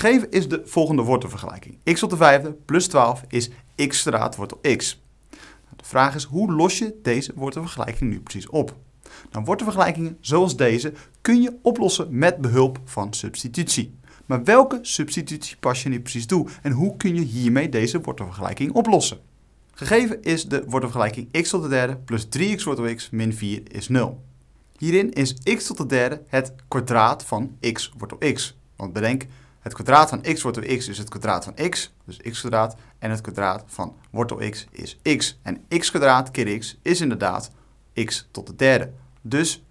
Gegeven is de volgende wortelvergelijking. x tot de vijfde plus 12 is x straat wortel x. Nou, de vraag is, hoe los je deze wortelvergelijking nu precies op? Nou, wortelvergelijkingen zoals deze kun je oplossen met behulp van substitutie. Maar welke substitutie pas je nu precies toe en hoe kun je hiermee deze wortelvergelijking oplossen? Gegeven is de wortelvergelijking x tot de derde plus 3x wortel x min 4 is 0. Hierin is x tot de derde het kwadraat van x wortel x. Want bedenk, het kwadraat van x wortel x is het kwadraat van x, dus x kwadraat. En het kwadraat van wortel x is x. En x kwadraat keer x is inderdaad x tot de derde. Dus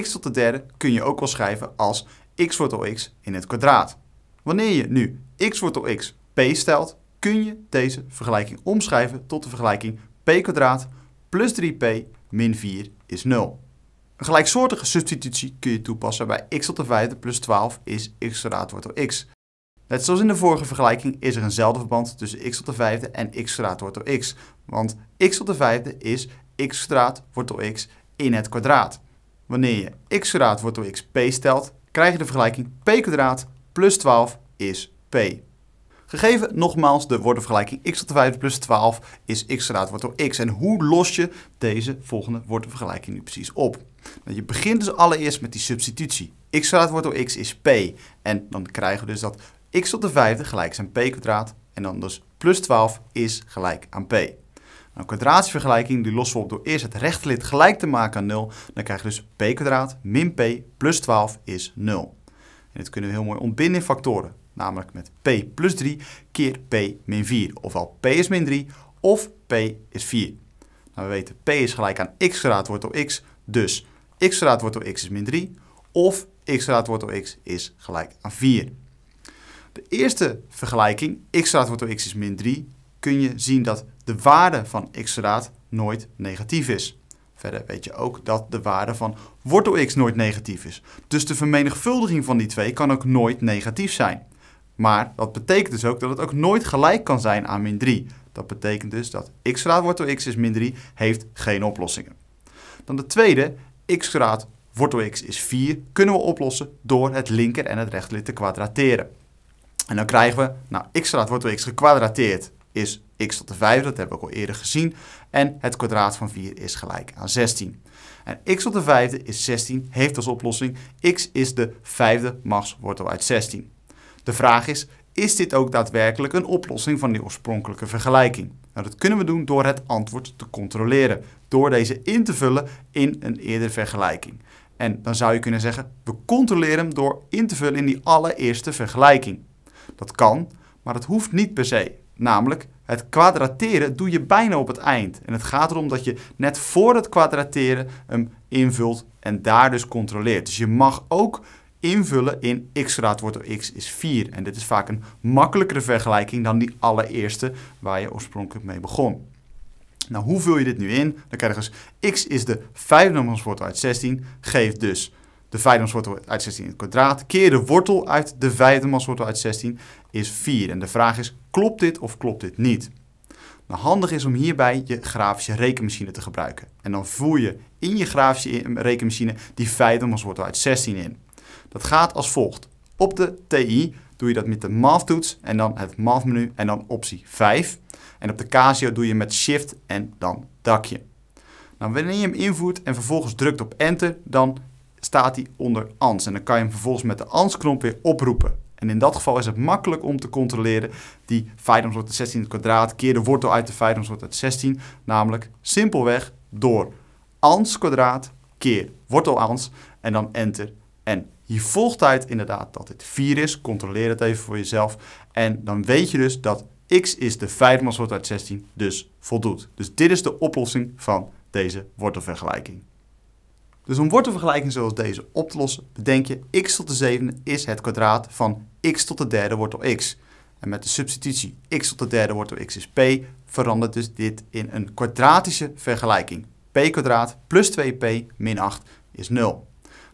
x tot de derde kun je ook wel schrijven als x wortel x in het kwadraat. Wanneer je nu x wortel x p stelt, kun je deze vergelijking omschrijven tot de vergelijking p kwadraat plus 3p min 4 is 0. Een gelijksoortige substitutie kun je toepassen bij x tot de vijfde plus 12 is x kwadraat wordt door x. Net zoals in de vorige vergelijking is er eenzelfde verband tussen x tot de vijfde en x kwadraat wordt door x. Want x tot de vijfde is x kwadraat wordt door x in het kwadraat. Wanneer je x kwadraat wordt door xp stelt, krijg je de vergelijking p kwadraat plus 12 is p. Gegeven nogmaals de woordenvergelijking x tot de 5 plus 12 is x kwadraat wordt door x. En hoe los je deze volgende woordenvergelijking nu precies op? Nou, je begint dus allereerst met die substitutie. x kwadraat wordt door x is p. En dan krijgen we dus dat x tot de 5 gelijk is aan p kwadraat. En dan dus plus 12 is gelijk aan p. Nou, een vergelijking die lossen we op door eerst het rechterlid gelijk te maken aan 0. Dan krijg je dus p kwadraat min p plus 12 is 0. En dit kunnen we heel mooi ontbinden in factoren namelijk met p plus 3 keer p min 4, ofwel p is min 3 of p is 4. Nou, we weten p is gelijk aan x graad wordt door x, dus x graad wordt door x is min 3 of x graad wordt door x is gelijk aan 4. De eerste vergelijking, x graad wordt door x is min 3, kun je zien dat de waarde van x graad nooit negatief is. Verder weet je ook dat de waarde van wortel x nooit negatief is. Dus de vermenigvuldiging van die twee kan ook nooit negatief zijn. Maar dat betekent dus ook dat het ook nooit gelijk kan zijn aan min 3. Dat betekent dus dat x graad wortel x is min 3, heeft geen oplossingen. Dan de tweede, x graad wortel x is 4, kunnen we oplossen door het linker en het rechterlid te kwadrateren. En dan krijgen we, nou, x graad wortel x gekwadrateerd is x tot de 5, dat hebben we ook al eerder gezien. En het kwadraat van 4 is gelijk aan 16. En x tot de vijfde is 16, heeft als oplossing x is de vijfde machtswortel uit 16. De vraag is, is dit ook daadwerkelijk een oplossing van die oorspronkelijke vergelijking? Nou, dat kunnen we doen door het antwoord te controleren, door deze in te vullen in een eerdere vergelijking. En dan zou je kunnen zeggen, we controleren hem door in te vullen in die allereerste vergelijking. Dat kan, maar dat hoeft niet per se. Namelijk, het kwadrateren doe je bijna op het eind. En het gaat erom dat je net voor het kwadrateren hem invult en daar dus controleert. Dus je mag ook invullen in x graad wordt x is 4. En dit is vaak een makkelijkere vergelijking dan die allereerste waar je oorspronkelijk mee begon. Nou, hoe vul je dit nu in? Dan krijg je dus x is de wortel uit 16, geef dus de wortel uit 16 in het kwadraat, keer de wortel uit de wortel uit 16 is 4. En de vraag is, klopt dit of klopt dit niet? Nou, handig is om hierbij je grafische rekenmachine te gebruiken. En dan voer je in je grafische rekenmachine die wortel uit 16 in. Dat gaat als volgt. Op de TI doe je dat met de math-toets en dan het math-menu en dan optie 5. En op de Casio doe je met shift en dan dakje. Nou, wanneer je hem invoert en vervolgens drukt op enter, dan staat hij onder ANS. En dan kan je hem vervolgens met de ANS-knop weer oproepen. En in dat geval is het makkelijk om te controleren die 5 16 kwadraat keer de wortel uit de 500 16. Namelijk simpelweg door ans kwadraat keer wortel ans en dan enter en hier volgt uit inderdaad dat dit 4 is. Controleer het even voor jezelf. En dan weet je dus dat x is de 5 maal uit 16, dus voldoet. Dus dit is de oplossing van deze wortelvergelijking. Dus om wortelvergelijking zoals deze op te lossen, bedenk je x tot de zevende is het kwadraat van x tot de derde wortel x. En met de substitutie x tot de derde wortel x is p, verandert dus dit in een kwadratische vergelijking. p kwadraat plus 2p min 8 is 0.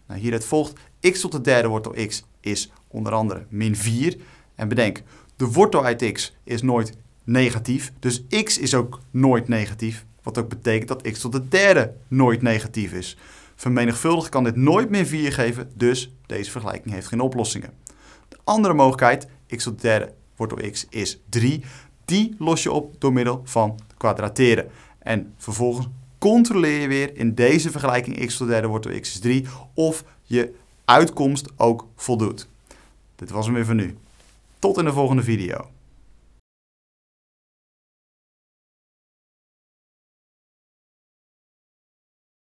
Nou, hieruit volgt x tot de derde wortel x is onder andere min 4. En bedenk, de wortel uit x is nooit negatief. Dus x is ook nooit negatief. Wat ook betekent dat x tot de derde nooit negatief is. Vermenigvuldigd kan dit nooit meer 4 geven, dus deze vergelijking heeft geen oplossingen. De andere mogelijkheid, x tot de derde wortel x is 3. Die los je op door middel van kwadrateren. En vervolgens controleer je weer in deze vergelijking x tot de derde wortel x is 3 of je uitkomst ook voldoet. Dit was hem weer voor nu. Tot in de volgende video.